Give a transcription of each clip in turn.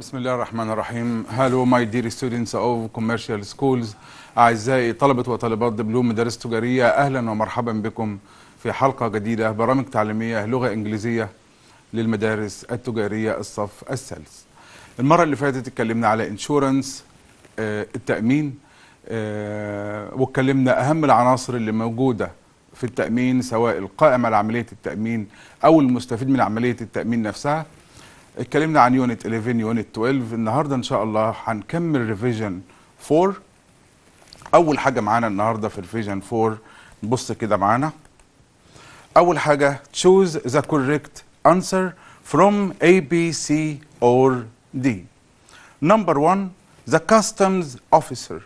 بسم الله الرحمن الرحيم هالو ماي دير ستودنتس اوف كوميرشال سكولز اعزائي طلبه وطالبات دبلوم مدارس تجاريه اهلا ومرحبا بكم في حلقه جديده برامج تعليميه لغه انجليزيه للمدارس التجاريه الصف الثالث المره اللي فاتت اتكلمنا على انشورنس آه، التامين آه، واتكلمنا اهم العناصر اللي موجوده في التامين سواء القائم على عمليه التامين او المستفيد من عمليه التامين نفسها اتكلمنا عن يونت 11 يونت 12 النهارده ان شاء الله هنكمل ريفيجن 4 اول حاجه معانا النهارده في ريفيجن 4 نبص كده معانا اول حاجه choose the correct answer from A B C or D number 1 the customs officer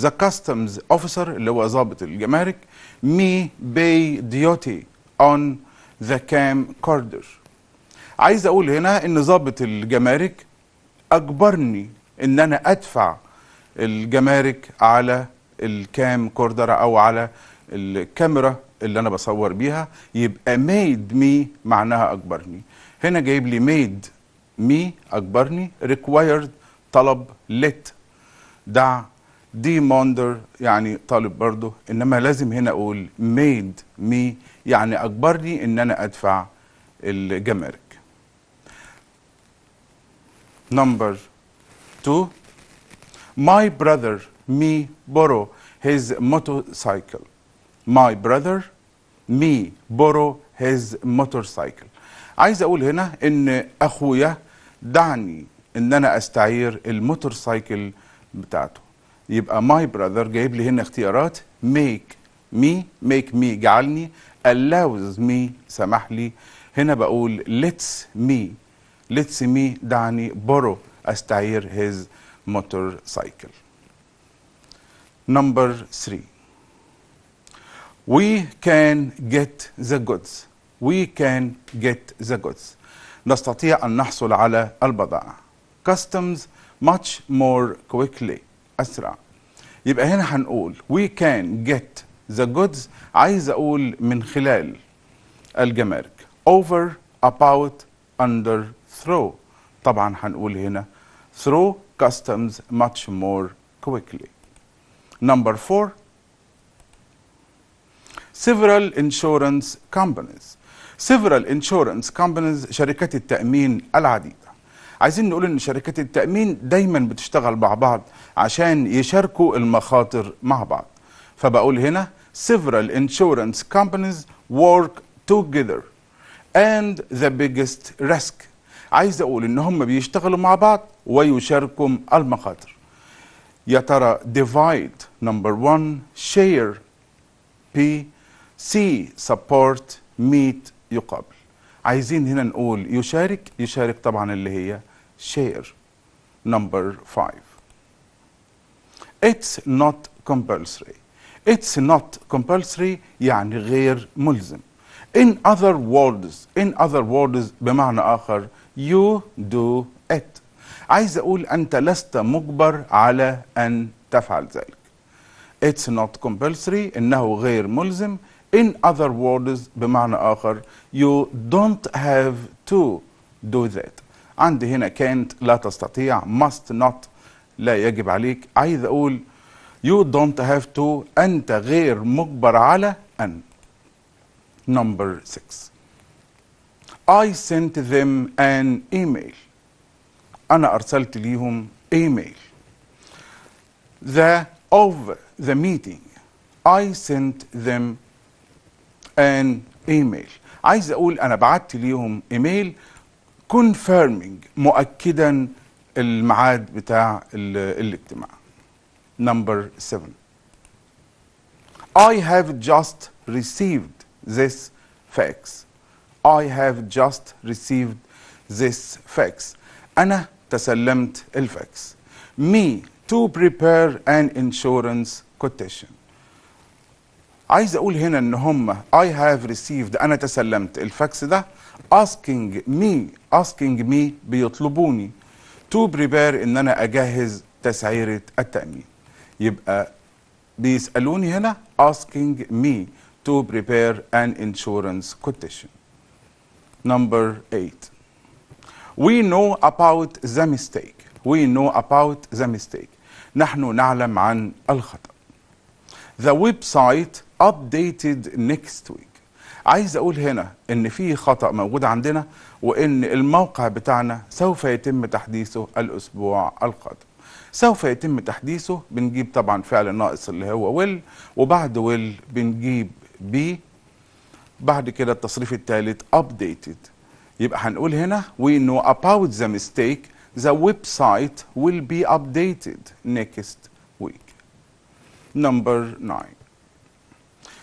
the customs officer اللي هو ضابط الجمارك me pay duty on the camcorder عايز اقول هنا ان ضابط الجمارك اجبرني ان انا ادفع الجمارك على الكام كوردر او على الكاميرا اللي انا بصور بيها يبقى ميد مي معناها اجبرني هنا جايب لي ميد مي اجبرني ريكوايرد طلب لت دع دي موندر يعني طالب برضه انما لازم هنا اقول ميد مي يعني اجبرني ان انا ادفع الجمارك Number two, my brother, me, borrow his motorcycle. My brother, me, borrow his motorcycle. عايز اقول هنا ان اخويا دعني ان انا استعير الموتورسايكل بتاعته يبقى ماي براذر جايب لي هنا اختيارات ميك مي ميك مي جعلني allows me سمح لي هنا بقول let's me Let's me, dani borrow أستعير his motorcycle. Number three. We can get the goods. We can get the goods. نستطيع أن نحصل على البضائع. Customs much more quickly. أسرع. يبقى هنا هنقول we can get the goods عايز أقول من خلال الجمارك over about under through طبعا هنقول هنا through customs much more quickly number four several insurance companies several insurance companies شركات التأمين العديدة عايزين نقول ان شركات التأمين دايما بتشتغل مع بعض عشان يشاركوا المخاطر مع بعض فبقول هنا several insurance companies work together and the biggest risk عايز اقول ان هم بيشتغلوا مع بعض ويشاركوا المخاطر يا ترى divide number one share P C support meet يقابل عايزين هنا نقول يشارك يشارك طبعا اللي هي share number five it's not compulsory it's not compulsory يعني غير ملزم in other words in other words بمعنى آخر You do it عايز أقول أنت لست مجبر على أن تفعل ذلك It's not compulsory إنه غير ملزم In other words بمعنى آخر You don't have to do that عندي هنا can't لا تستطيع must not لا يجب عليك عايز أقول You don't have to أنت غير مجبر على أن Number 6 I sent them an email أنا أرسلت ليهم email the of the meeting I sent them an email عايز أقول أنا بعت ليهم email confirming مؤكدا المعاد بتاع الاجتماع number 7 I have just received this fax I have just received this fax أنا تسلمت الفاكس me to prepare an insurance quotation عايز اقول هنا ان هم I have received انا تسلمت الفاكس ده asking me asking me بيطلبوني to prepare ان انا اجهز تسعيرة التأمين يبقى بيسألوني هنا asking me to prepare an insurance quotation number eight. We know about the mistake. We know about the mistake. نحن نعلم عن الخطأ. The website updated next week. عايز اقول هنا ان في خطأ موجود عندنا وان الموقع بتاعنا سوف يتم تحديثه الاسبوع القادم. سوف يتم تحديثه بنجيب طبعا فعل ناقص اللي هو will وبعد will بنجيب be بعد كده التصريف الثالث updated يبقى هنقول هنا we know about the mistake the website will be updated next week number 9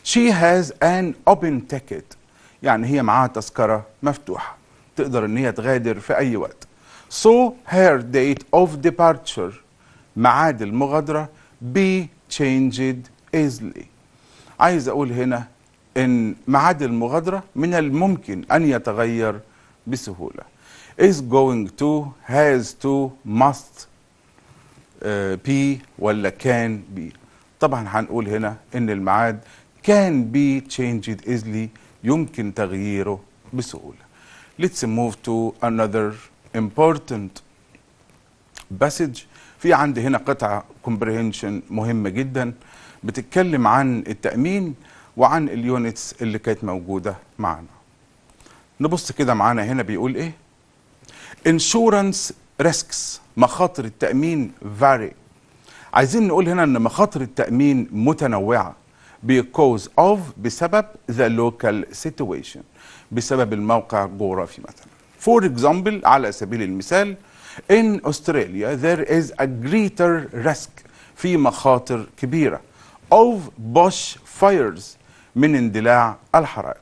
she has an open ticket يعني هي معاها تذكرة مفتوحة تقدر ان هي تغادر في اي وقت so her date of departure معاد المغادرة be changed easily عايز اقول هنا أن معاد المغادرة من الممكن أن يتغير بسهولة is going to has to must آه، be ولا can be طبعا هنقول هنا ان الميعاد can be changed easily يمكن تغييره بسهولة let's move to another important passage في عندي هنا قطعة comprehension مهمة جدا بتتكلم عن التأمين وعن اليونتس اللي كانت موجوده معانا نبص كده معانا هنا بيقول ايه انشورنس ريسكس مخاطر التامين فاري عايزين نقول هنا ان مخاطر التامين متنوعه because of بسبب ذا لوكال سيتويشن بسبب الموقع الجغرافي مثلا فور اكزامبل على سبيل المثال ان استراليا ذير از ا جريتر ريسك في مخاطر كبيرة of bush fires من اندلاع الحرائق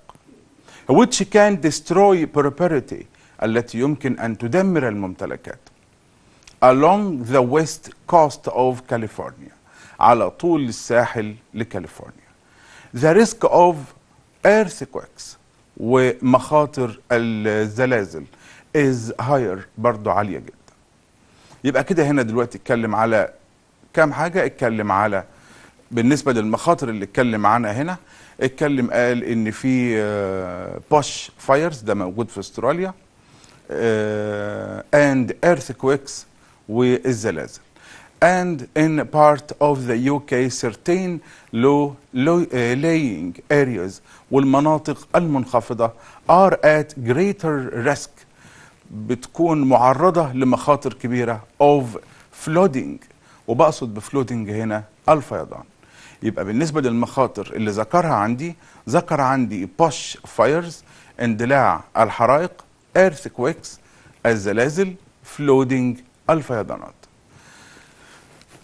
which can destroy property التي يمكن أن تدمر الممتلكات along the west coast of California على طول الساحل لكاليفورنيا the risk of earthquakes ومخاطر الزلازل is higher برضو عالية جدا يبقى كده هنا دلوقتي اتكلم على كام حاجة اتكلم على بالنسبة للمخاطر اللي اتكلم عنها هنا اتكلم قال ان في بوش آه، فايرز ده موجود في استراليا اند آه، ايرثكويكس والزلازل and in part of the UK certain low, low uh, laying areas والمناطق المنخفضة are at greater risk بتكون معرضة لمخاطر كبيرة of flooding وبقصد بفلودينج هنا الفيضان يبقى بالنسبه للمخاطر اللي ذكرها عندي ذكر عندي بوش فايرز اندلاع الحرائق ايرثكويكس الزلازل فلودنج الفيضانات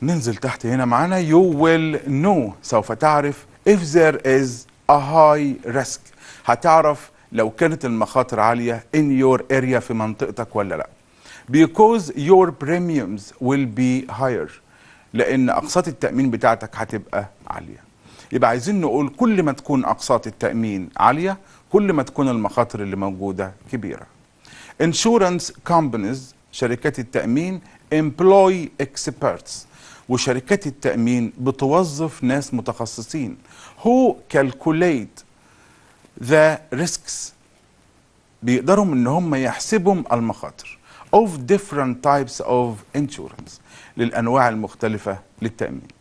ننزل تحت هنا معانا يو ويل نو سوف تعرف if there is a high risk هتعرف لو كانت المخاطر عالية in your area في منطقتك ولا لا because your premiums will be higher لأن أقساط التأمين بتاعتك هتبقى عالية يبقى عايزين نقول كل ما تكون أقساط التأمين عالية كل ما تكون المخاطر اللي موجودة كبيرة insurance companies شركات التأمين employ experts وشركات التأمين بتوظف ناس متخصصين who calculate the risks بيقدروا ان هم يحسبوا المخاطر of different types of insurance للأنواع المختلفة للتأمين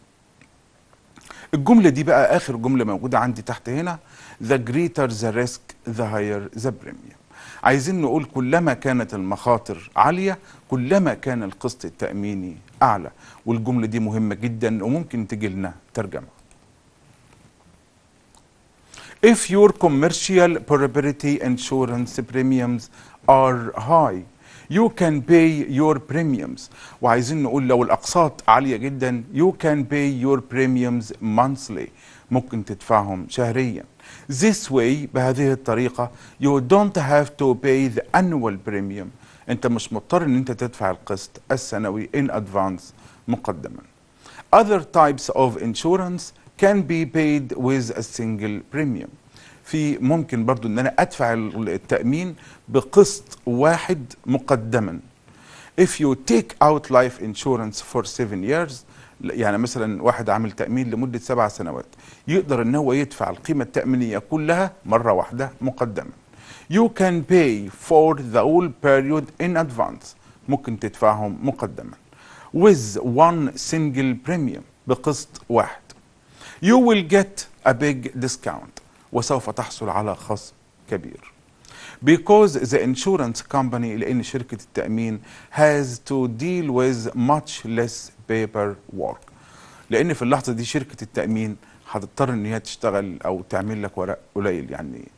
الجمله دي بقى اخر جمله موجوده عندي تحت هنا the greater the risk the higher the premium عايزين نقول كلما كانت المخاطر عاليه كلما كان القسط التاميني اعلى والجمله دي مهمه جدا وممكن تجي لنا ترجمه If your commercial property insurance premiums are high you can pay your premiums وعايزين نقول لو الاقساط عاليه جدا you can pay your premiums monthly ممكن تدفعهم شهريا this way بهذه الطريقه you don't have to pay the annual premium انت مش مضطر ان انت تدفع القسط السنوي in advance مقدما other types of insurance can be paid with a single premium في ممكن برضو ان انا ادفع التامين بقسط واحد مقدما if you take out life insurance for seven years يعني مثلا واحد عامل تامين لمده سبع سنوات يقدر ان هو يدفع القيمه التامينيه كلها مره واحده مقدما you can pay for the whole period in advance ممكن تدفعهم مقدما with one single premium بقسط واحد you will get a big discount وسوف تحصل على خصم كبير because the insurance company لأن شركة التأمين has to deal with much less paperwork لأن في اللحظة دي شركة التأمين هتضطر إن هي تشتغل أو تعمل لك ورق قليل يعني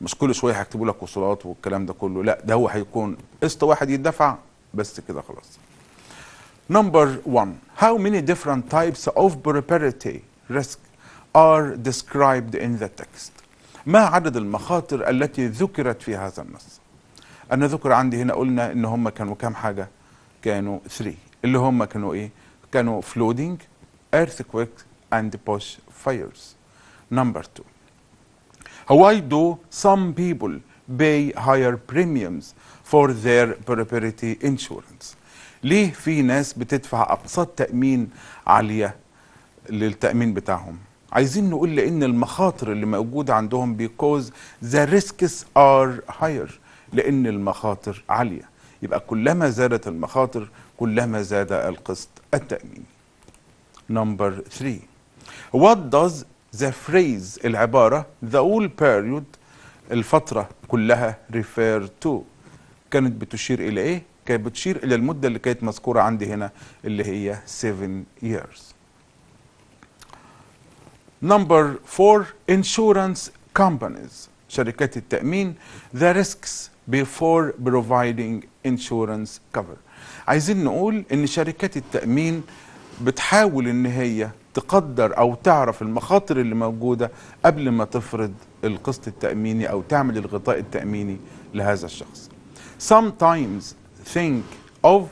مش كل شوية هيكتبوا لك وصولات والكلام ده كله لا ده هو هيكون قسط واحد يدفع بس كده خلاص Number one, how many different types of property risk are described in the text ما عدد المخاطر التي ذكرت في هذا النص أنا ذكر عندي هنا قلنا إن هم كانوا كام حاجة كانوا 3 اللي هم كانوا إيه كانوا floating, earthquakes and bush fires number 2 Why do some people pay higher premiums for their property insurance ليه في ناس بتدفع أقساط تأمين عالية للتأمين بتاعهم عايزين نقول لان المخاطر اللي موجوده عندهم بيكوز ذا ريسكس ار هاير لان المخاطر عاليه يبقى كلما زادت المخاطر كلما زاد القسط التاميني نمبر 3 what does the phrase العباره the whole period الفتره كلها refer to كانت بتشير الى ايه كانت بتشير الى المده اللي كانت مذكوره عندي هنا اللي هي 7 years نمبر 4 insurance companies شركات التأمين the risks before providing insurance cover عايزين نقول ان شركات التأمين بتحاول ان هي تقدر او تعرف المخاطر اللي موجودة قبل ما تفرض القسط التأميني او تعمل الغطاء التأميني لهذا الشخص sometimes think of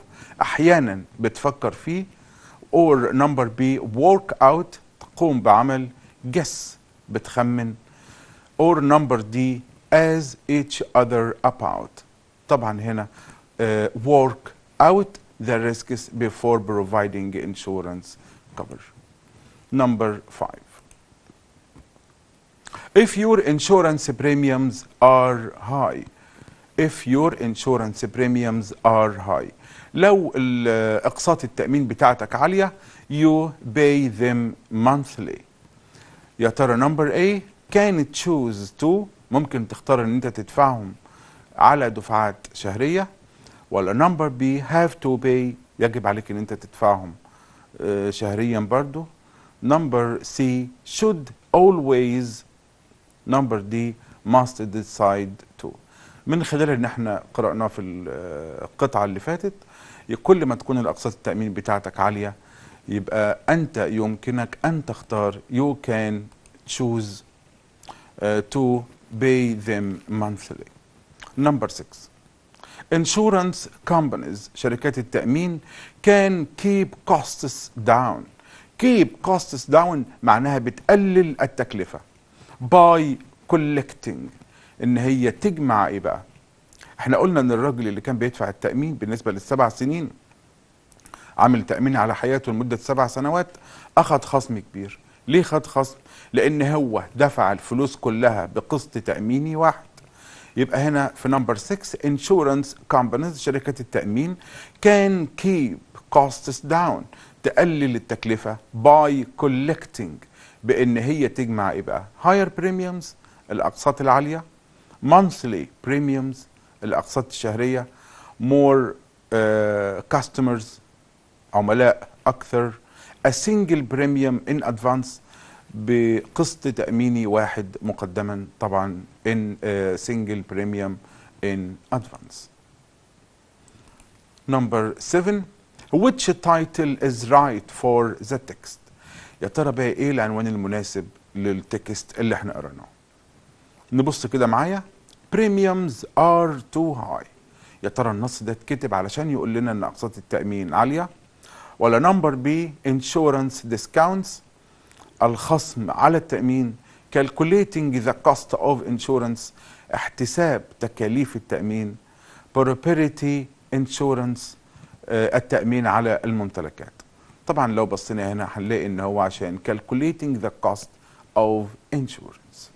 احيانا بتفكر فيه or number B work out قوم بعمل guess بتخمن or number D as each other about طبعا هنا uh, work out the risks before providing insurance cover number five if your insurance premiums are high if your insurance premiums are high لو اقساط التامين بتاعتك عاليه يو باي ذيم مانثلي يا ترى نمبر اي كان تشوز تو ممكن تختار ان انت تدفعهم على دفعات شهريه ولا نمبر بي هاف تو باي يجب عليك ان انت تدفعهم آه، شهريا برضو نمبر سي شود اولويز نمبر دي ماست ديسايد تو من خلال ان احنا قرأناه في آه، القطعة اللي فاتت كل ما تكون الاقساط التامين بتاعتك عاليه يبقى انت يمكنك ان تختار you can choose تو uh, to pay them monthly 6 insurance companies شركات التامين can keep costs down keep costs down معناها بتقلل التكلفه by collecting ان هي تجمع ايه بقى احنا قلنا ان الراجل اللي كان بيدفع التامين بالنسبه للسبع سنين عامل تامين على حياته لمده سبع سنوات اخذ خصم كبير ليه خد خصم لان هو دفع الفلوس كلها بقسط تاميني واحد يبقى هنا في نمبر 6 انشورنس كومبانيز شركات التامين كان كيب كوستس داون تقلل التكلفه باي كولكتنج بان هي تجمع ايه بقى هاير بريميومز الاقساط العاليه مانثلي بريميومز الأقساط الشهرية مور كاستمرز آه، عملاء أكثر a single premium in advance بقسط تأميني واحد مقدما طبعا ان سنجل بريميوم ان ادفانس نمبر 7 which title is right for the text يا ترى بقى ايه العنوان المناسب للتكست اللي احنا قريناه نبص كده معايا premiums are too high يا ترى النص ده اتكتب علشان يقول لنا ان اقساط التامين عاليه ولا نمبر بي انشورنس ديسكاونتس الخصم على التامين calculating the cost of insurance احتساب تكاليف التامين property insurance آه، التامين على الممتلكات طبعا لو بصينا هنا هنلاقي ان هو عشان calculating the cost of insurance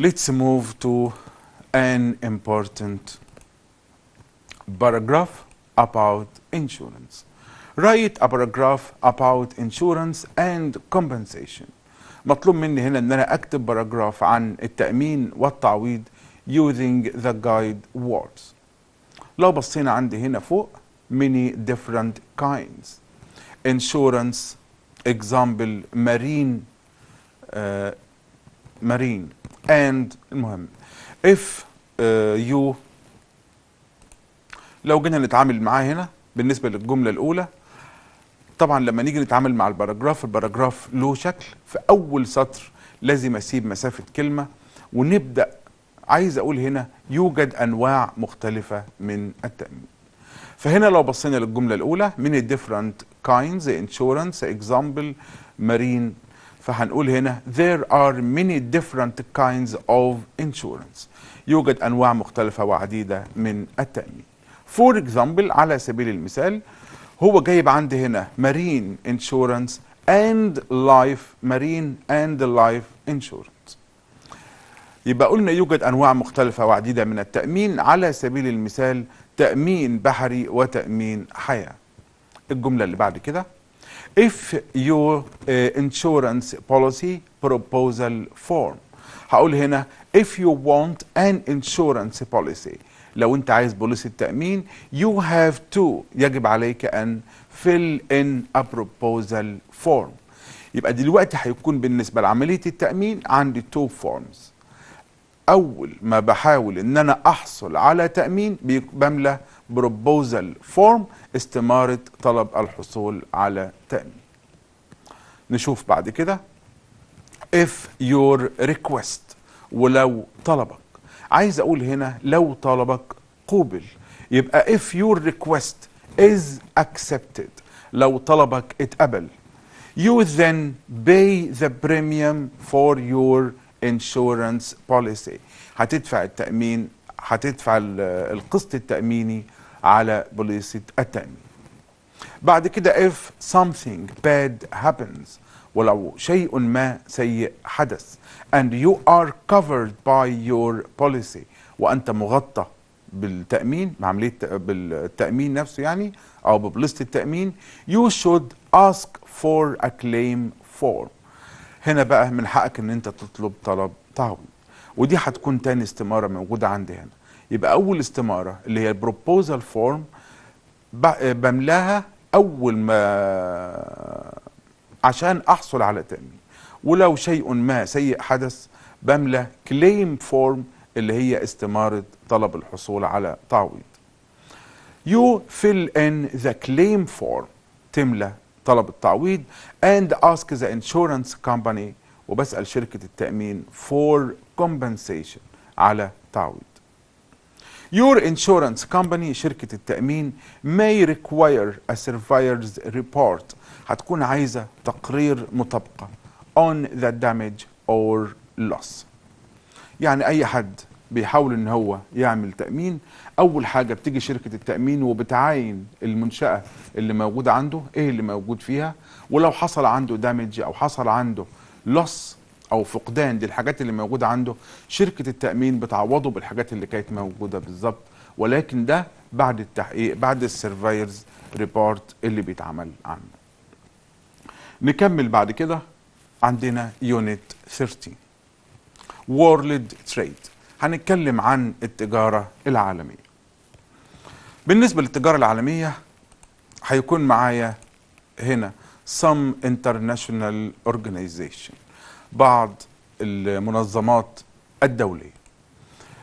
Let's move to an important paragraph about insurance. Write a paragraph about insurance and compensation. مطلوب مني هنا ان انا اكتب باراجراف عن التأمين والتعويض using the guide words. لو بصينا عندي هنا فوق many different kinds. Insurance, example, marine, uh, marine and المهم if uh, you لو جينا نتعامل معاه هنا بالنسبة للجملة الأولى طبعا لما نيجي نتعامل مع الباراجراف الباراجراف له شكل في أول سطر لازم أسيب مسافة كلمة ونبدأ عايز أقول هنا يوجد أنواع مختلفة من التأمين فهنا لو بصينا للجملة الأولى من different kinds insurance example marine فهنقول هنا there are many different kinds of insurance يوجد أنواع مختلفة وعديدة من التأمين for example على سبيل المثال هو جايب عندي هنا marine insurance and life marine and life insurance يبقى قلنا يوجد أنواع مختلفة وعديدة من التأمين على سبيل المثال تأمين بحري وتأمين حياة الجملة اللي بعد كده if your uh, insurance policy proposal form هقول هنا if you want an insurance policy لو انت عايز بوليسي التأمين you have to يجب عليك أن fill in a proposal form يبقى دلوقتي هيكون بالنسبة لعملية التأمين عندي two forms اول ما بحاول ان انا احصل على تامين بملى بروبوزال فورم استماره طلب الحصول على تامين نشوف بعد كده if your request ولو طلبك عايز اقول هنا لو طلبك قوبل يبقى if your request is accepted لو طلبك اتقبل you then pay the premium for your انشورنس بوليسي هتدفع التامين هتدفع القسط التاميني على بوليصه التامين بعد كده if something bad happens ولو شيء ما سيء حدث and you are covered by your policy وانت مغطى بالتامين بعمليه بالتامين نفسه يعني او ببوليصه التامين you should ask for a claim form هنا بقى من حقك ان انت تطلب طلب تعويض ودي هتكون تاني استماره موجوده عندي هنا يبقى اول استماره اللي هي البروبوزال فورم بملاها اول ما عشان احصل على تامين ولو شيء ما سيء حدث بملى كليم فورم اللي هي استماره طلب الحصول على تعويض يو فيل ان ذا كليم فورم تملى طلب التعويض and ask the insurance company وبسأل شركة التأمين for compensation على تعويض Your insurance company شركة التأمين may require a surveyor's report هتكون عايزة تقرير مطابقة on the damage or loss يعني أي حد بيحاول ان هو يعمل تامين اول حاجه بتيجي شركه التامين وبتعاين المنشاه اللي موجوده عنده ايه اللي موجود فيها ولو حصل عنده دامج او حصل عنده لص او فقدان للحاجات اللي موجوده عنده شركه التامين بتعوضه بالحاجات اللي كانت موجوده بالظبط ولكن ده بعد التحقيق بعد السيرفايرز ريبورت اللي بيتعمل عنه نكمل بعد كده عندنا يونت 13 وورلد تريد هنتكلم عن التجارة العالمية بالنسبة للتجارة العالمية هيكون معايا هنا some international organization بعض المنظمات الدولية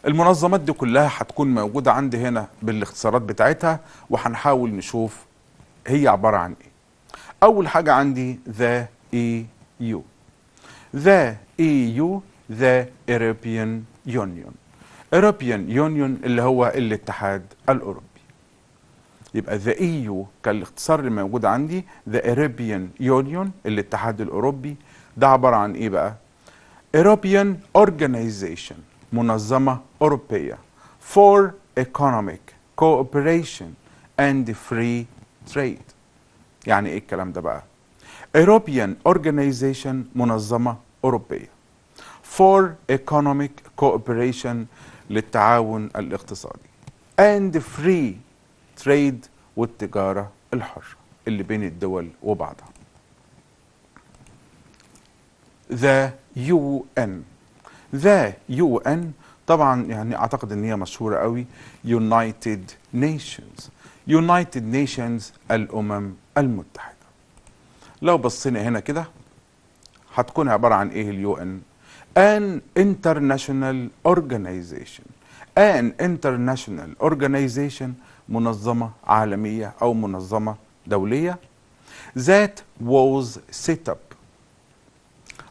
المنظمات دي كلها هتكون موجودة عندي هنا بالاختصارات بتاعتها وهنحاول نشوف هي عبارة عن ايه اول حاجة عندي the EU the EU the European يونيون European يونيون اللي هو الاتحاد الأوروبي يبقى ذا ايو e كالاختصار اللي موجود عندي ذا اوروبيان يونيون الاتحاد الاوروبي ده عباره عن ايه بقى؟ اوروبيان اورجانيزيشن منظمه اوروبيه فور ايكونوميك كووبريشن اند فري تريد يعني ايه الكلام ده بقى؟ اوروبيان اورجانيزيشن منظمه اوروبيه for economic cooperation للتعاون الاقتصادي and free trade والتجارة الحرة اللي بين الدول وبعضها the UN the UN طبعا يعني اعتقد ان هي مشهورة قوي United Nations United Nations الامم المتحدة لو بصينا هنا كده هتكون عبارة عن ايه اليو ان an international organization an international organization منظمة عالمية أو منظمة دولية that was set up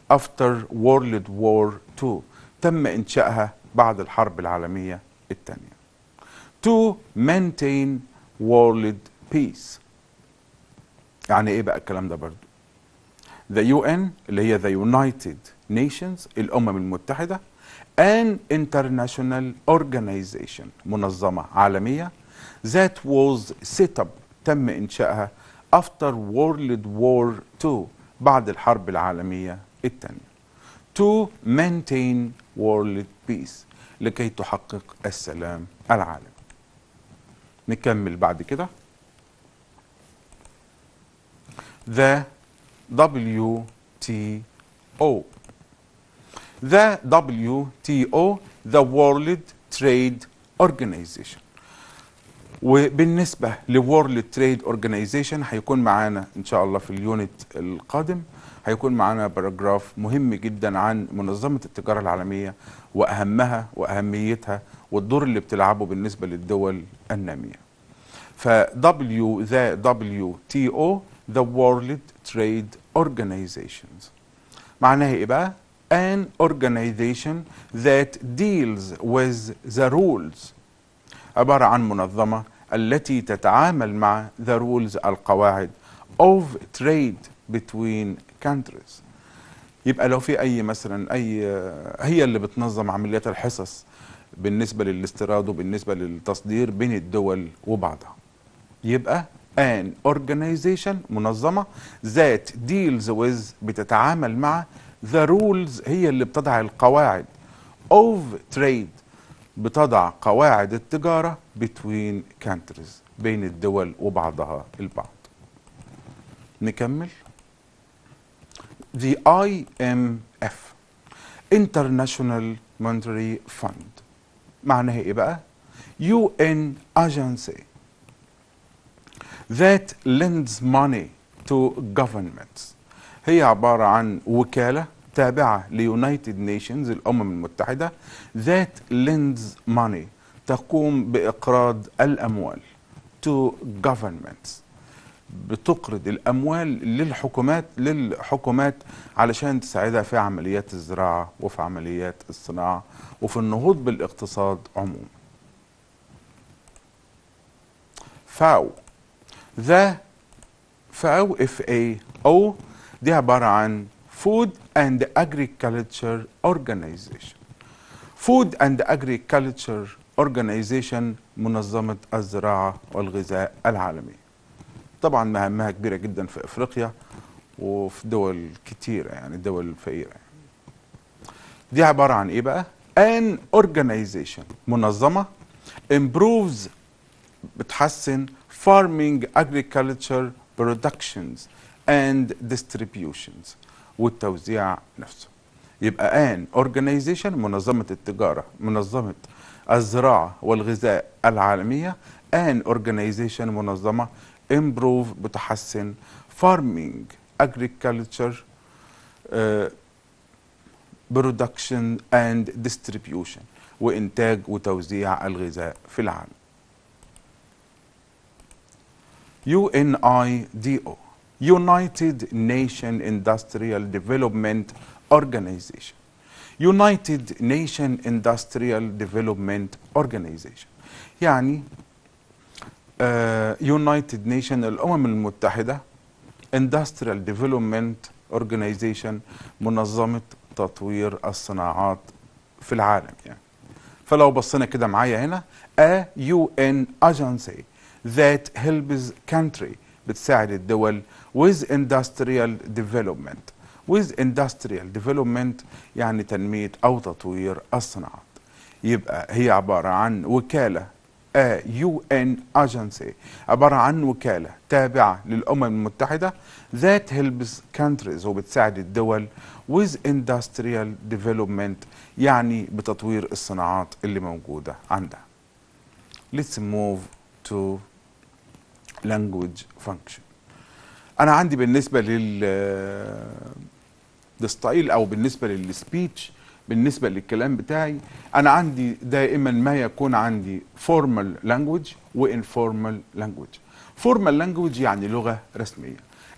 after World War II تم إنشائها بعد الحرب العالمية الثانية to maintain world peace يعني إيه بقى الكلام ده برضو the UN اللي هي the United nations الأمم المتحدة an international organization منظمة عالمية that was set up تم إنشائها after World War II بعد الحرب العالمية الثانية to maintain world peace لكي تحقق السلام العالمي نكمل بعد كده the WTO the WTO the World Trade Organization وبالنسبة لورلد تريد اورجانيزيشن هيكون معانا ان شاء الله في اليونت القادم هيكون معانا باراجراف مهم جدا عن منظمة التجارة العالمية واهمها واهميتها والدور اللي بتلعبه بالنسبة للدول النامية ف W the WTO the World Trade Organizations معناها ايه بقى؟ an organization that deals with the rules عبارة عن منظمة التي تتعامل مع the rules القواعد of trade between countries يبقى لو في أي مثلا أي هي اللي بتنظم عمليات الحصص بالنسبة للاستيراد وبالنسبة للتصدير بين الدول وبعضها يبقى an organization منظمة that deals with بتتعامل مع ذا رولز هي اللي بتضع القواعد اوف تريد بتضع قواعد التجاره بتوين كانتريز بين الدول وبعضها البعض نكمل the اي ام اف انترناشونال مونتري فاند معناها ايه بقى يو ان اجنسي that lends money to governments هي عبارة عن وكالة التابعة ليونايتد نيشنز الأمم المتحدة ذات لينز ماني تقوم بإقراض الأموال to governments بتقرض الأموال للحكومات للحكومات علشان تساعدها في عمليات الزراعة وفي عمليات الصناعة وفي النهوض بالاقتصاد عموما فاو ذا فاو اف اي او دي عبارة عن Food and Agriculture Organization Food and Agriculture Organization منظمة الزراعة والغذاء العالمية طبعا مهمها كبيرة جدا في أفريقيا وفي دول كتيرة يعني دول فقيرة دي عبارة عن إيه بقى؟ An organization منظمة improves بتحسن farming agriculture productions and distributions والتوزيع نفسه يبقى ان اورجانيزيشن منظمه التجاره منظمه الزراعه والغذاء العالميه ان اورجانيزيشن منظمه امبروف بتحسن فارمينج اجريكلتشر برودكشن اند ديستريبيوشن وانتاج وتوزيع الغذاء في العالم يو ان اي دي او United Nations Industrial Development Organization United Nations Industrial Development Organization يعني يونايتد نيشن الأمم المتحدة Industrial Development Organization منظمة تطوير الصناعات في العالم يعني فلو بصينا كده معايا هنا A UN Agency that helps country بتساعد الدول with industrial development with industrial development يعني تنمية أو تطوير الصناعات يبقى هي عبارة عن وكالة a UN agency عباره عن وكاله تابعه للامم المتحده that helps countries وبتساعد الدول with industrial development يعني بتطوير الصناعات اللي موجوده عندها. Let's move to language function. انا عندي بالنسبه لل الستايل آه، او بالنسبه للسبيتش بالنسبه للكلام بتاعي انا عندي دائما ما يكون عندي فورمال لانجوج وانفورمال لانجوج فورمال لانجوج يعني لغه رسميه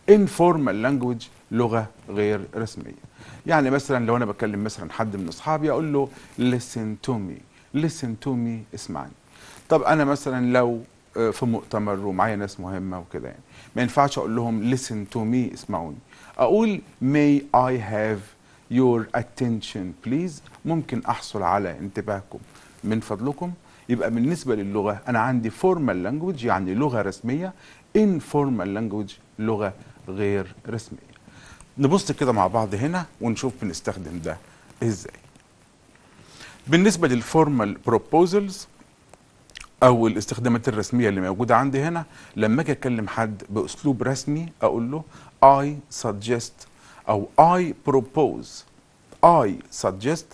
انفورمال لانجوج لغه غير رسميه يعني مثلا لو انا بكلم مثلا حد من اصحابي اقول له listen to me listen to me اسمعني طب انا مثلا لو آه، في مؤتمر ومعايا ناس مهمه وكده يعني ما ينفعش اقول لهم listen to me اسمعوني اقول may I have your attention please ممكن احصل على انتباهكم من فضلكم يبقى بالنسبه للغه انا عندي فورمال لانجوج يعني لغه رسميه informal لانجوج لغه غير رسميه نبص كده مع بعض هنا ونشوف بنستخدم ده ازاي بالنسبه للفورمال بروبوزلز او الاستخدامات الرسميه اللي موجوده عندي هنا لما اجي اكلم حد باسلوب رسمي اقول له اي سجست او اي بروبوز اي سجست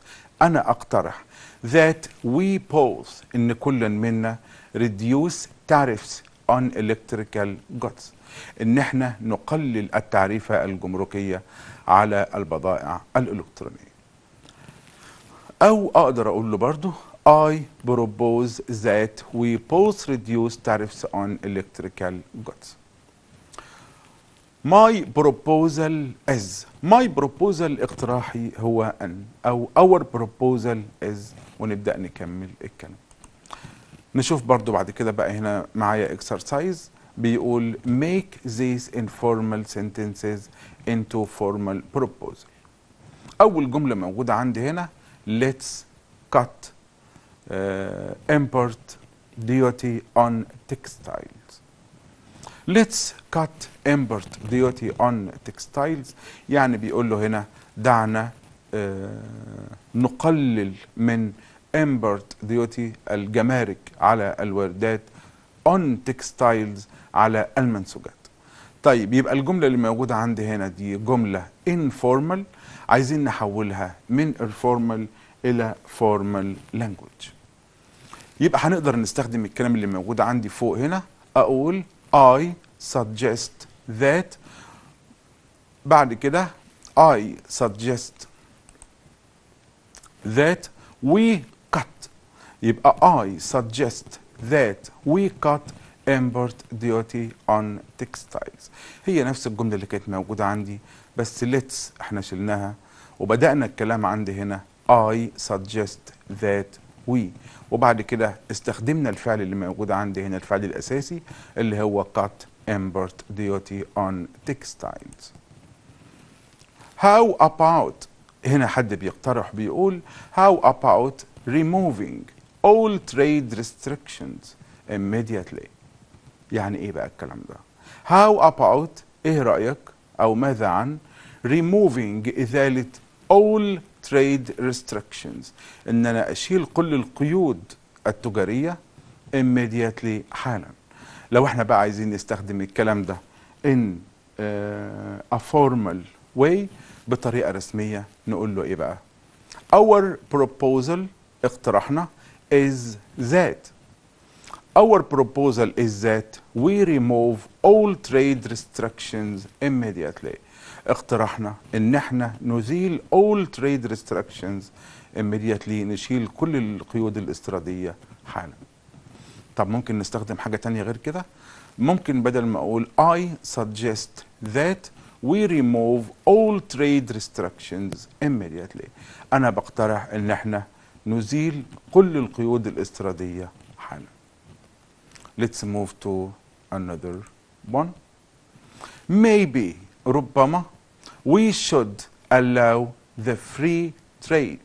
انا اقترح ذات وي بوز ان كل منا ريديوس tariffs اون الكتريكال جودز ان احنا نقلل التعريفه الجمركيه على البضائع الالكترونيه او اقدر اقول له برضه I propose that we both reduce tariffs on electrical goods. My proposal is my proposal اقتراحي هو أن أو our proposal is ونبدأ نكمل الكلام نشوف برضو بعد كده بقى هنا معايا exercise بيقول make these informal sentences into formal proposal أول جملة موجودة عندي هنا let's cut آه، import duty on textiles let's cut import duty on textiles يعني بيقول له هنا دعنا آه، نقلل من import duty الجمارك على الوردات on textiles على المنسوجات طيب يبقى الجملة اللي موجودة عندي هنا دي جملة informal عايزين نحولها من informal إلى formal language يبقى هنقدر نستخدم الكلام اللي موجود عندي فوق هنا اقول I suggest that بعد كده I suggest that we cut يبقى I suggest that we cut import duty on textiles هي نفس الجملة اللي كانت موجودة عندي بس let's احنا شلناها وبدأنا الكلام عندي هنا I suggest that وي وبعد كده استخدمنا الفعل اللي موجود عندي هنا الفعل الاساسي اللي هو cut import duty on textiles how about هنا حد بيقترح بيقول how about removing all trade restrictions immediately يعني ايه بقى الكلام ده how about ايه رايك او ماذا عن removing ازاله all تريد ريستريكشنز ان انا اشيل كل القيود التجاريه immediately حالا لو احنا بقى عايزين نستخدم الكلام ده ان آه، a formal way بطريقه رسميه نقول له ايه بقى our proposal اقترحنا is that our proposal is that we remove all trade restrictions immediately اقترحنا ان احنا نزيل all trade restrictions immediately نشيل كل القيود الاستيراديه حالا طب ممكن نستخدم حاجه تانية غير كده ممكن بدل ما اقول I suggest that we remove all trade restrictions immediately انا بقترح ان احنا نزيل كل القيود الاستيراديه حالا let's move to another one maybe ربما we should allow the free trade.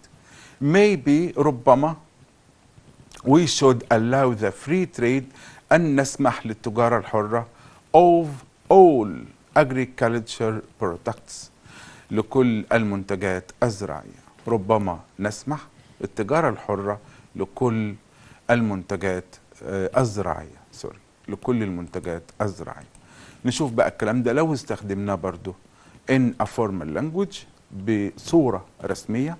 Maybe ربما we should allow the free trade أن نسمح للتجارة الحرة of all agriculture products لكل المنتجات الزراعية ربما نسمح التجارة الحرة لكل المنتجات آه، الزراعية سوري لكل المنتجات الزراعية نشوف بقى الكلام ده لو استخدمناه برضه in a formal language بصورة رسمية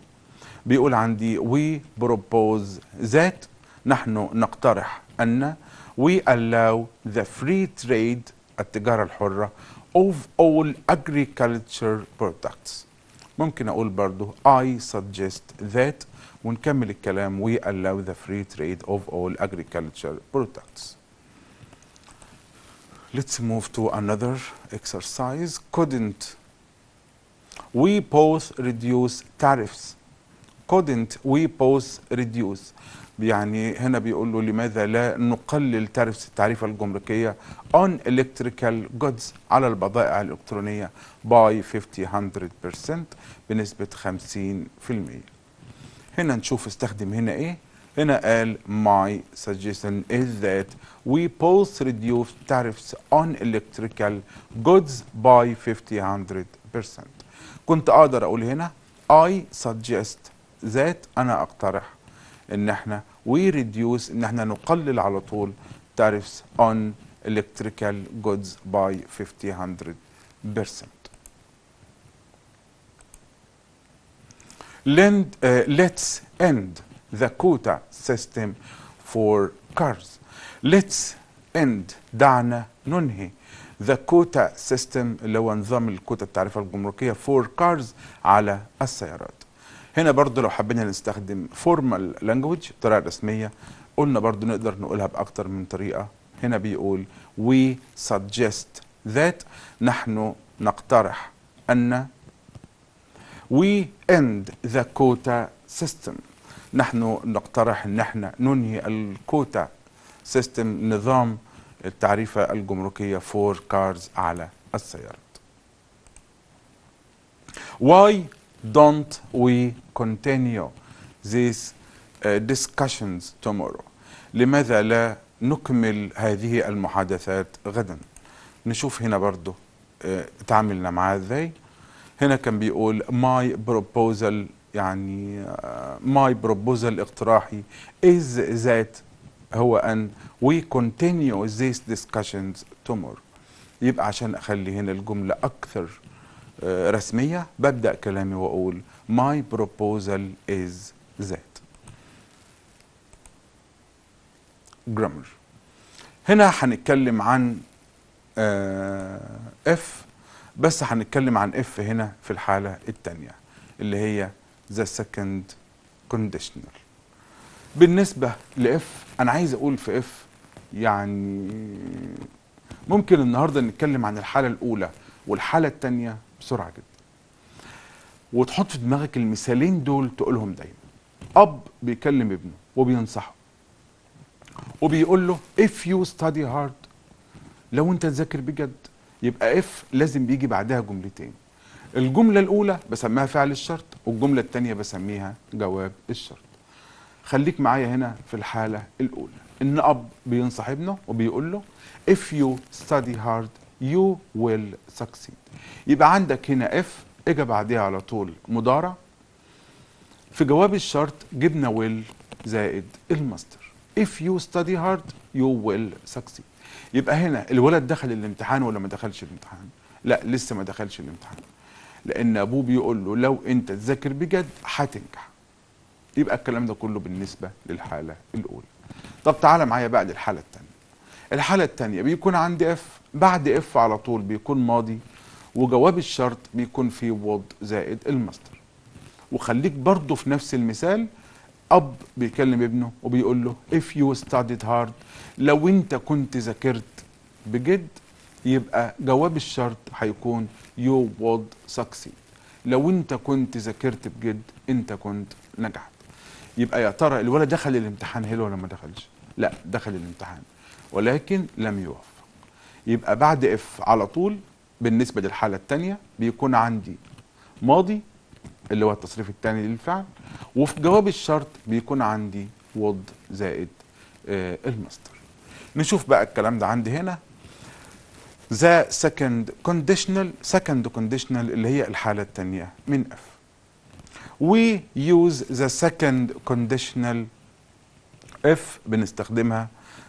بيقول عندي we propose that نحن نقترح أن we allow the free trade التجارة الحرة of all agriculture products ممكن أقول برضو I suggest that ونكمل الكلام we allow the free trade of all agriculture products Let's move to another exercise couldn't we both reduce tariffs couldn't we both reduce يعني هنا بيقول له لماذا لا نقلل تاريف التعريفة الجمركية on electrical goods على البضائع الإلكترونية by 50-100% بنسبة 50% هنا نشوف استخدم هنا إيه هنا قال my suggestion is that we both reduce tariffs on electrical goods by 50-100% كنت اقدر اقول هنا اي سجست ذات انا اقترح ان احنا وي ريديوس ان احنا نقلل على طول تاريفز اون الكتريكال جودز by 50 100%. Lend, uh, let's end the quota system for cars. Let's end دعنا ننهي ذا كوتا سيستم اللي هو نظام الكوتا التعريفة الجمركيه فور كارز على السيارات هنا برضو لو حبينا نستخدم فورمال لانجوج الطريقه الرسميه قلنا برضو نقدر نقولها باكتر من طريقه هنا بيقول we suggest that نحن نقترح ان we end the quota system نحن نقترح ان احنا ننهي الكوتا سيستم نظام التعريفة الجمركية فور كارز على السيارات Why don't we continue these uh, discussions tomorrow لماذا لا نكمل هذه المحادثات غدا نشوف هنا برضه uh, تعاملنا معاه ازاي هنا كان بيقول ماي بروبوزال يعني ماي uh, بروبوزال اقتراحي از ذات هو ان وي continue these discussions tomorrow يبقى عشان اخلي هنا الجمله اكثر آه، رسميه ببدا كلامي واقول my proposal is that جرامر هنا هنتكلم عن اف آه، بس هنتكلم عن اف هنا في الحاله الثانيه اللي هي the second conditional بالنسبه لاف انا عايز اقول في اف يعني ممكن النهارده نتكلم عن الحاله الاولى والحاله الثانيه بسرعه جدا وتحط في دماغك المثالين دول تقولهم دايما اب بيكلم ابنه وبينصحه وبيقول له if you study hard لو انت تذاكر بجد يبقى اف لازم بيجي بعدها جملتين الجملة الأولى بسميها فعل الشرط والجملة الثانية بسميها جواب الشرط خليك معايا هنا في الحالة الأولى إن أب بينصح ابنه وبيقول له if you study hard you will succeed يبقى عندك هنا if إجا بعديها على طول مضارع في جواب الشرط جبنا will زائد الماستر if you study hard you will succeed يبقى هنا الولد دخل الامتحان ولا ما دخلش الامتحان لا لسه ما دخلش الامتحان لأن أبوه بيقول له لو أنت تذاكر بجد هتنجح يبقى الكلام ده كله بالنسبه للحاله الاولى طب تعالى معايا بقى للحاله الثانيه الحاله الثانيه بيكون عندي اف بعد اف على طول بيكون ماضي وجواب الشرط بيكون فيه وض زائد المصدر وخليك برضه في نفس المثال اب بيكلم ابنه وبيقول له if you studied hard لو انت كنت ذاكرت بجد يبقى جواب الشرط هيكون you would succeed لو انت كنت ذاكرت بجد انت كنت نجحت يبقى يا ترى الولد دخل الامتحان حلو ولا ما دخلش لا دخل الامتحان ولكن لم يوفق يبقى بعد اف على طول بالنسبه للحاله الثانيه بيكون عندي ماضي اللي هو التصريف الثاني للفعل وفي جواب الشرط بيكون عندي وض زائد آه المصدر نشوف بقى الكلام ده عندي هنا ذا سكند كونديشنال سكند كونديشنال اللي هي الحاله الثانيه من اف we use the second conditional if بنستخدمها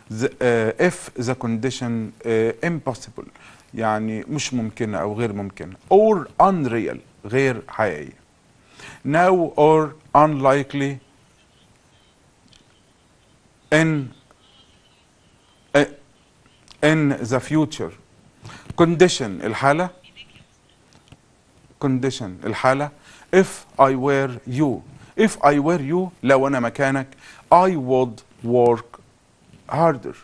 the, uh, if the condition uh, impossible يعني مش ممكنة أو غير ممكنة or unreal غير حقيقية now or unlikely in uh, in the future condition الحالة condition الحالة if I were you if I were you لو أنا مكانك I would work harder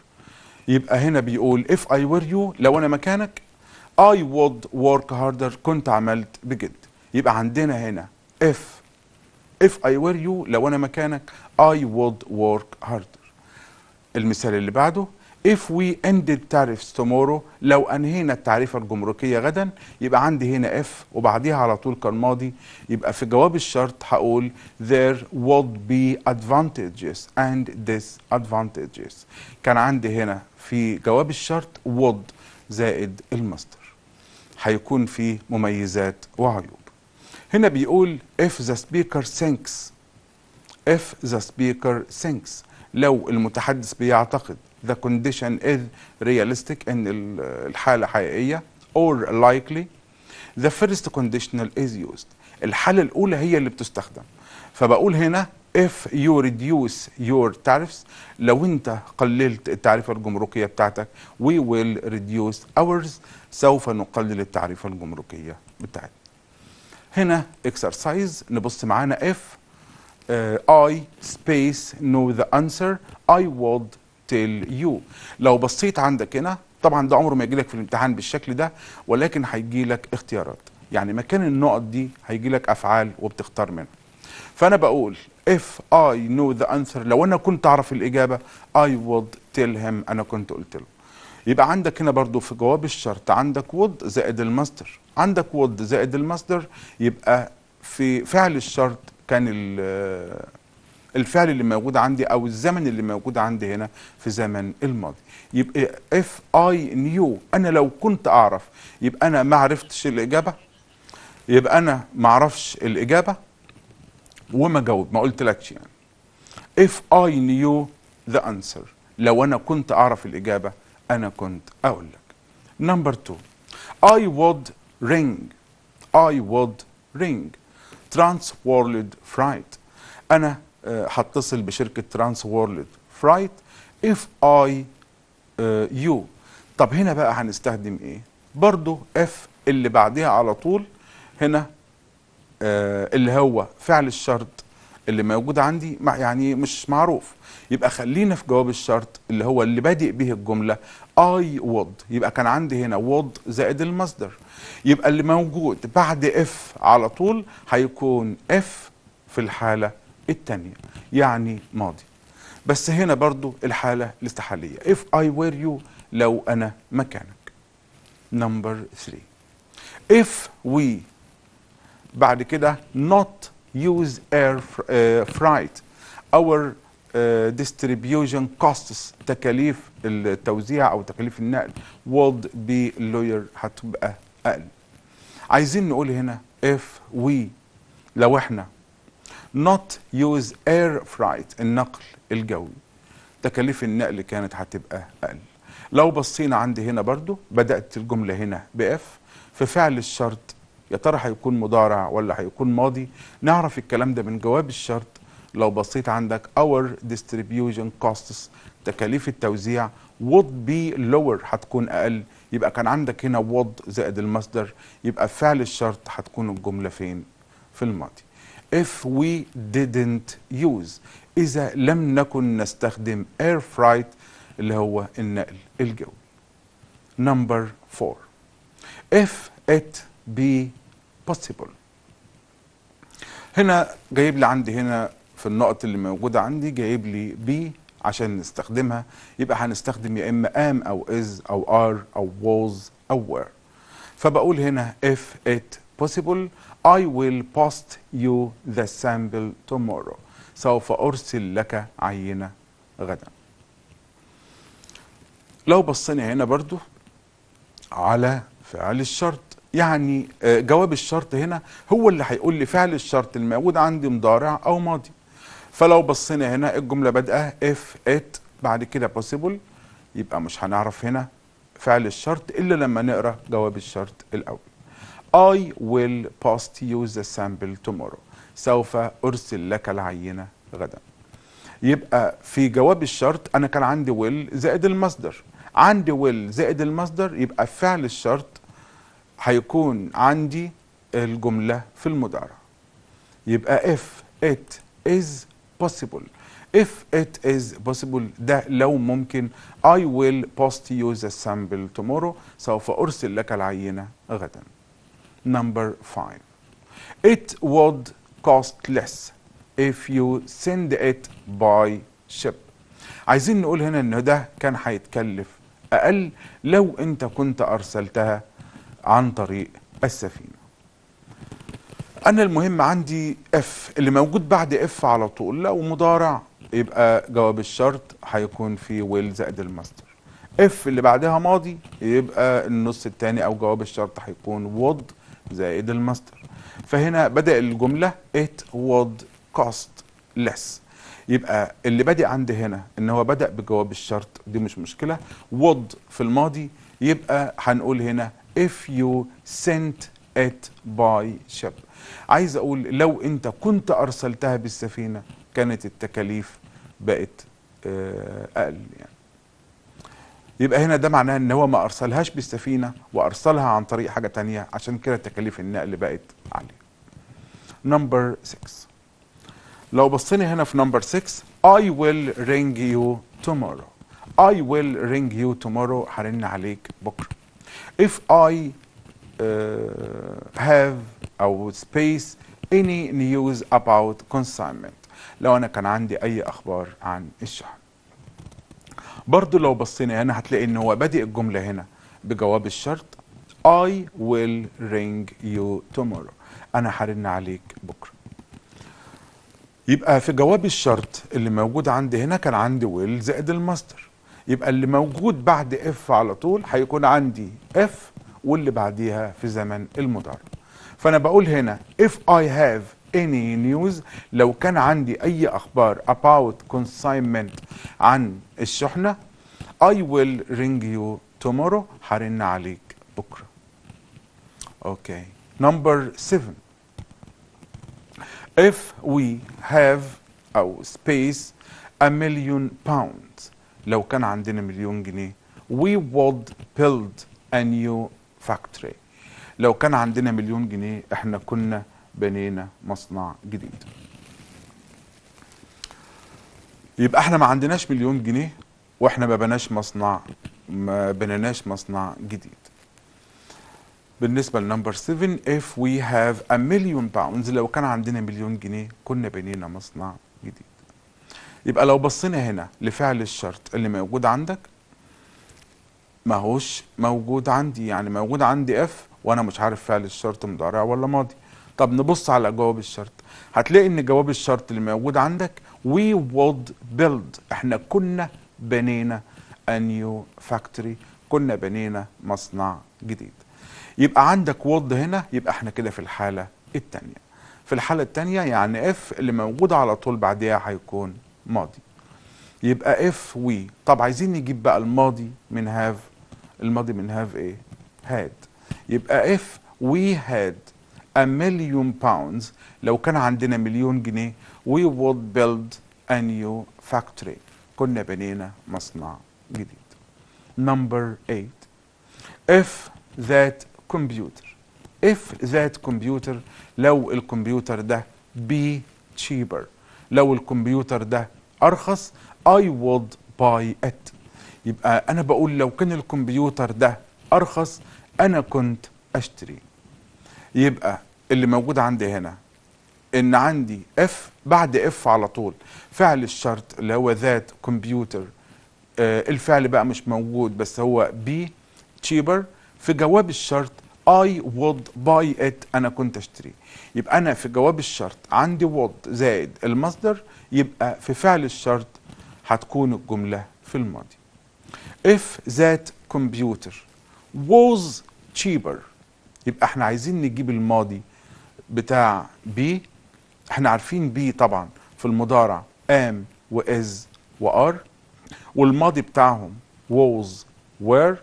يبقى هنا بيقول if I were you لو أنا مكانك I would work harder كنت عملت بجد يبقى عندنا هنا if if I were you لو أنا مكانك I would work harder المثال اللي بعده if we ended tariffs tomorrow لو انهينا التعريفه الجمركيه غدا يبقى عندي هنا اف وبعديها على طول كان ماضي يبقى في جواب الشرط هقول there would be advantages and disadvantages كان عندي هنا في جواب الشرط would زائد المصدر هيكون في مميزات وعيوب هنا بيقول if the speaker thinks if the speaker thinks لو المتحدث بيعتقد ذا كونديشن از رياليستيك ان الحاله حقيقيه اور لايكلي ذا فيرست كونديشنال از يوزد الحاله الاولى هي اللي بتستخدم فبقول هنا if you reduce your tariffs لو انت قللت التعريفه الجمركية بتاعتك we will reduce ours سوف نقلل التعريفه الجمركية بتاعتنا هنا اكسرسايز نبص معانا if uh, I space know the answer I would يو لو بصيت عندك هنا طبعا ده عمره ما يجي لك في الامتحان بالشكل ده ولكن هيجي لك اختيارات يعني مكان النقط دي هيجي لك افعال وبتختار منها فانا بقول if I know the answer لو انا كنت اعرف الاجابه I would tell him انا كنت قلت له يبقى عندك هنا برضو في جواب الشرط عندك would زائد المصدر عندك would زائد المصدر يبقى في فعل الشرط كان الفعل اللي موجود عندي او الزمن اللي موجود عندي هنا في زمن الماضي يبقى اف اي نيو انا لو كنت اعرف يبقى انا ما عرفتش الاجابه يبقى انا ما اعرفش الاجابه وما جاوب ما قلتلكش يعني اف اي نيو ذا انسر لو انا كنت اعرف الاجابه انا كنت اقول لك نمبر 2 اي وود رينج اي وود رينج ترانس وورلد فرايت انا آه، هتصل بشركه ترانس وورلد فرايت اف اي يو طب هنا بقى هنستخدم ايه برضو اف اللي بعديها على طول هنا آه اللي هو فعل الشرط اللي موجود عندي يعني مش معروف يبقى خلينا في جواب الشرط اللي هو اللي بادئ به الجمله اي وود يبقى كان عندي هنا وود زائد المصدر يبقى اللي موجود بعد اف على طول هيكون اف في الحاله الثانية يعني ماضي بس هنا برضو الحالة الاستحالية if I were you لو أنا مكانك number 3 if we بعد كده not use air آه، freight our آه، distribution costs تكاليف التوزيع او تكاليف النقل would be lower هتبقى اقل عايزين نقول هنا if we لو احنا not use air freight النقل الجوي تكاليف النقل كانت هتبقى أقل لو بصينا عندي هنا برضو بدأت الجملة هنا بإف في فعل الشرط يا ترى هيكون مضارع ولا هيكون ماضي نعرف الكلام ده من جواب الشرط لو بصيت عندك our distribution costs تكاليف التوزيع would be lower هتكون أقل يبقى كان عندك هنا would زائد المصدر يبقى فعل الشرط هتكون الجملة فين في الماضي if we didn't use إذا لم نكن نستخدم air freight اللي هو النقل الجوي number four if it be possible هنا جايب لي عندي هنا في النقط اللي موجودة عندي جايب لي بي عشان نستخدمها يبقى هنستخدم يا إما am أو is أو are أو was أو were فبقول هنا if it possible I will post you the sample tomorrow سوف أرسل لك عينة غدا لو بصينا هنا برضو على فعل الشرط يعني آه، جواب الشرط هنا هو اللي هيقول لي فعل الشرط الموجود عندي مضارع أو ماضي فلو بصينا هنا الجملة بادئة if it بعد كده possible يبقى مش هنعرف هنا فعل الشرط إلا لما نقرأ جواب الشرط الأول I will post you the sample tomorrow سوف أرسل لك العينة غدا يبقى في جواب الشرط أنا كان عندي will زائد المصدر عندي will زائد المصدر يبقى فعل الشرط هيكون عندي الجملة في المضارع يبقى if it is possible if it is possible ده لو ممكن I will post you the sample tomorrow سوف أرسل لك العينة غداً Number five, it would cost less if you send it by ship. عايزين نقول هنا ان ده كان هيتكلف اقل لو انت كنت ارسلتها عن طريق السفينه. انا المهم عندي اف اللي موجود بعد اف على طول لو مضارع يبقى جواب الشرط هيكون في ويل زائد الماستر. اف اللي بعدها ماضي يبقى النص الثاني او جواب الشرط هيكون وود زائد الماستر فهنا بدأ الجملة it would cost less يبقى اللي بادئ عند هنا ان هو بدأ بجواب الشرط دي مش مشكلة would في الماضي يبقى هنقول هنا if you sent it by ship عايز اقول لو انت كنت ارسلتها بالسفينة كانت التكاليف بقت آه، اقل يعني يبقى هنا ده معناه ان هو ما ارسلهاش بالسفينه وارسلها عن طريق حاجه تانية عشان كده تكاليف النقل بقت عاليه. نمبر 6 لو بصينا هنا في نمبر 6 I will ring you tomorrow. I will ring you tomorrow هرن عليك بكره. If I uh, have أو space any news about consignment لو أنا كان عندي أي أخبار عن الشحن. برضو لو بصينا هنا هتلاقي ان هو بادئ الجمله هنا بجواب الشرط I will ring you tomorrow أنا هرن عليك بكرة يبقى في جواب الشرط اللي موجود عندي هنا كان عندي will زائد الماستر يبقى اللي موجود بعد اف على طول هيكون عندي اف واللي بعديها في زمن المضارع فأنا بقول هنا if I have any news لو كان عندي اي اخبار about consignment عن الشحنه I will ring you tomorrow هرن عليك بكره اوكي نمبر 7 if we have او space a million pounds لو كان عندنا مليون جنيه we would build a new factory لو كان عندنا مليون جنيه احنا كنا بنينا مصنع جديد يبقى احنا ما عندناش مليون جنيه واحنا ما بناش مصنع ما بنيناش مصنع جديد بالنسبه لنمبر 7 اف وي هاف ا مليون باوندز لو كان عندنا مليون جنيه كنا بنينا مصنع جديد يبقى لو بصينا هنا لفعل الشرط اللي موجود عندك ما هوش موجود عندي يعني موجود عندي اف وانا مش عارف فعل الشرط مضارع ولا ماضي طب نبص على جواب الشرط هتلاقي ان جواب الشرط اللي موجود عندك we would build احنا كنا بنينا a new factory كنا بنينا مصنع جديد يبقى عندك وود هنا يبقى احنا كده في الحالة التانية في الحالة التانية يعني اف اللي موجود على طول بعديها هيكون ماضي يبقى اف وي طب عايزين نجيب بقى الماضي من هاف الماضي من هاف ايه هاد يبقى اف وي هاد a million pounds لو كان عندنا مليون جنيه we would build a new factory كنا بنينا مصنع جديد number eight if that computer if that computer لو الكمبيوتر ده be cheaper لو الكمبيوتر ده أرخص I would buy it يبقى أنا بقول لو كان الكمبيوتر ده أرخص أنا كنت أشتري يبقى اللي موجود عندي هنا ان عندي اف بعد اف على طول فعل الشرط اللي هو ذات كمبيوتر آه الفعل بقى مش موجود بس هو بي تشيبر في جواب الشرط اي وود باي ات انا كنت اشتريه يبقى انا في جواب الشرط عندي وود زائد المصدر يبقى في فعل الشرط هتكون الجمله في الماضي if that computer was cheaper يبقى احنا عايزين نجيب الماضي بتاع بي احنا عارفين بي طبعا في المضارع ام واز وار والماضي بتاعهم ووز وير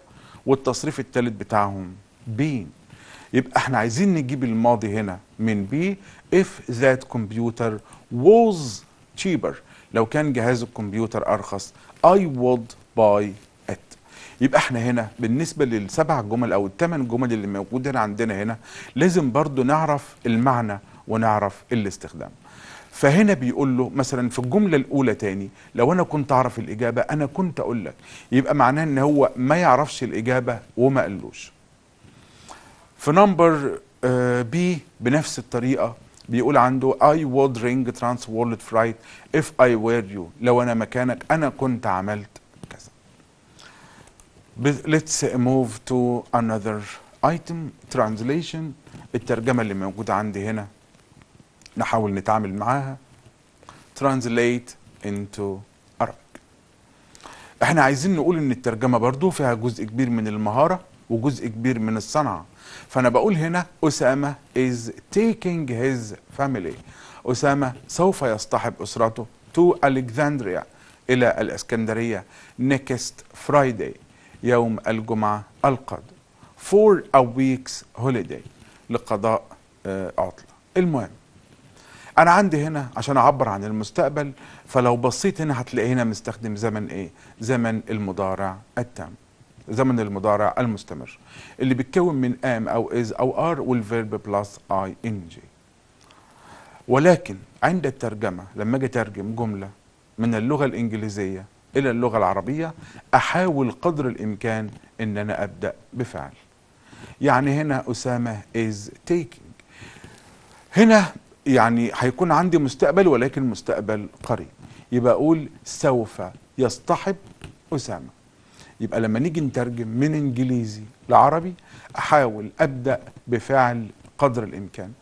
والتصريف الثالث بتاعهم بين يبقى احنا عايزين نجيب الماضي هنا من بي if ذات كمبيوتر ووز تشيبر لو كان جهاز الكمبيوتر ارخص I would باي يبقى احنا هنا بالنسبه للسبع جمل او الثمان جمل اللي موجودين عندنا هنا لازم برضو نعرف المعنى ونعرف الاستخدام فهنا بيقول له مثلا في الجمله الاولى تاني لو انا كنت اعرف الاجابه انا كنت اقول لك يبقى معناه ان هو ما يعرفش الاجابه وما قالوش في نمبر آه، بي بنفس الطريقه بيقول عنده I would ring trans world flight if I were you لو انا مكانك انا كنت عملت let's move to another item translation الترجمة اللي موجودة عندي هنا نحاول نتعامل معاها translate into Arabic احنا عايزين نقول ان الترجمة برضو فيها جزء كبير من المهارة وجزء كبير من الصنعة فانا بقول هنا اسامة is taking his family اسامة سوف يصطحب اسرته to Alexandria الى الاسكندرية next Friday يوم الجمعة القادم for a week's holiday لقضاء آه، عطلة المهم أنا عندي هنا عشان أعبر عن المستقبل فلو بصيت هنا هتلاقي هنا مستخدم زمن إيه؟ زمن المضارع التام زمن المضارع المستمر اللي بيتكون من ام او از او ار والفيرب بلس اي ان جي ولكن عند الترجمه لما اجي اترجم جمله من اللغه الانجليزيه إلى اللغة العربية أحاول قدر الإمكان أن أنا أبدأ بفعل يعني هنا أسامة از تيكينج هنا يعني هيكون عندي مستقبل ولكن مستقبل قريب يبقى أقول سوف يصطحب أسامة يبقى لما نيجي نترجم من إنجليزي لعربي أحاول أبدأ بفعل قدر الإمكان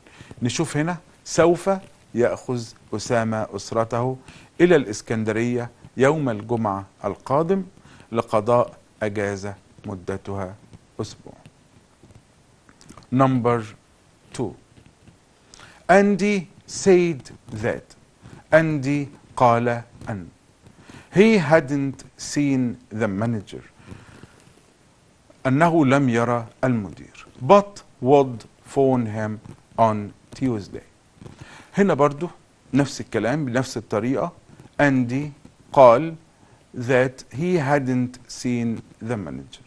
نشوف هنا سوف يأخذ أسامة أسرته إلى الإسكندرية يوم الجمعة القادم لقضاء أجازة مدتها أسبوع Number two Andy said that Andy قال أن He hadn't seen the manager أنه لم يرى المدير but would phone him on Tuesday هنا برضو نفس الكلام بنفس الطريقة Andy قال that he hadn't seen the manager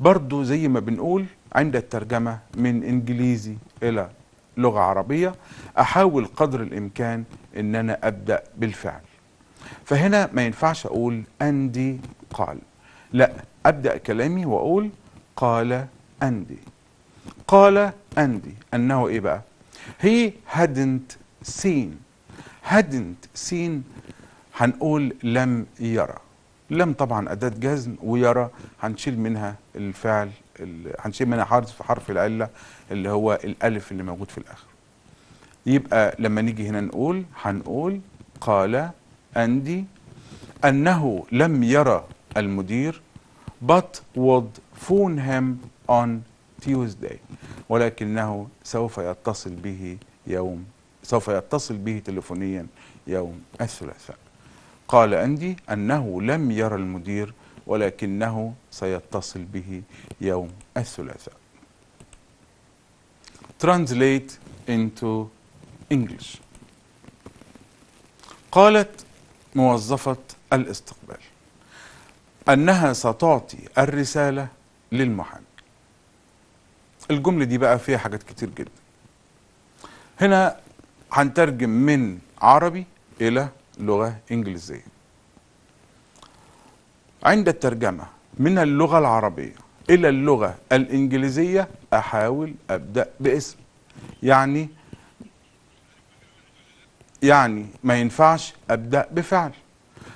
برضو زي ما بنقول عند الترجمة من إنجليزي إلى لغة عربية أحاول قدر الإمكان إن أنا أبدأ بالفعل فهنا ما ينفعش أقول أندي قال لا أبدأ كلامي وأقول قال أندي قال أندي أنه إيه بقى he hadn't seen hadn't seen هنقول لم يرى لم طبعا أداة جزم ويرى هنشيل منها الفعل هنشيل منها حرف حرف العلة اللي هو الألف اللي موجود في الآخر يبقى لما نيجي هنا نقول هنقول قال أندي أنه لم يرى المدير but would phone him on Tuesday ولكنه سوف يتصل به يوم سوف يتصل به تليفونيا يوم الثلاثاء قال أندي أنه لم يرى المدير ولكنه سيتصل به يوم الثلاثاء Translate into English قالت موظفة الاستقبال أنها ستعطي الرسالة للمحامي الجملة دي بقى فيها حاجات كتير جدا هنا هنترجم من عربي إلى لغة إنجليزية عند الترجمة من اللغة العربية إلى اللغة الإنجليزية أحاول أبدأ باسم يعني يعني ما ينفعش أبدأ بفعل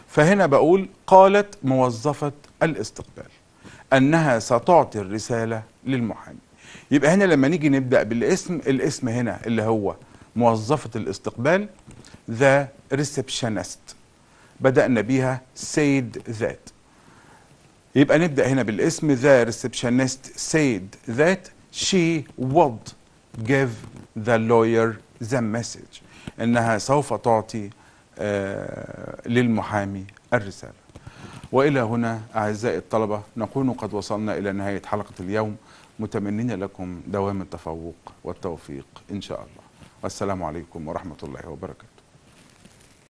فهنا بقول قالت موظفة الاستقبال أنها ستعطي الرسالة للمحامي يبقى هنا لما نيجي نبدأ بالاسم الاسم هنا اللي هو موظفة الاستقبال ذا ريسبشنست بدأنا بيها سيد ذات يبقى نبدأ هنا بالاسم ذا ريسبشنست سيد ذات she would give the lawyer the message انها سوف تعطي آه، للمحامي الرسالة والى هنا اعزائي الطلبة نكون قد وصلنا الى نهاية حلقة اليوم متمنين لكم دوام التفوق والتوفيق ان شاء الله والسلام عليكم ورحمة الله وبركاته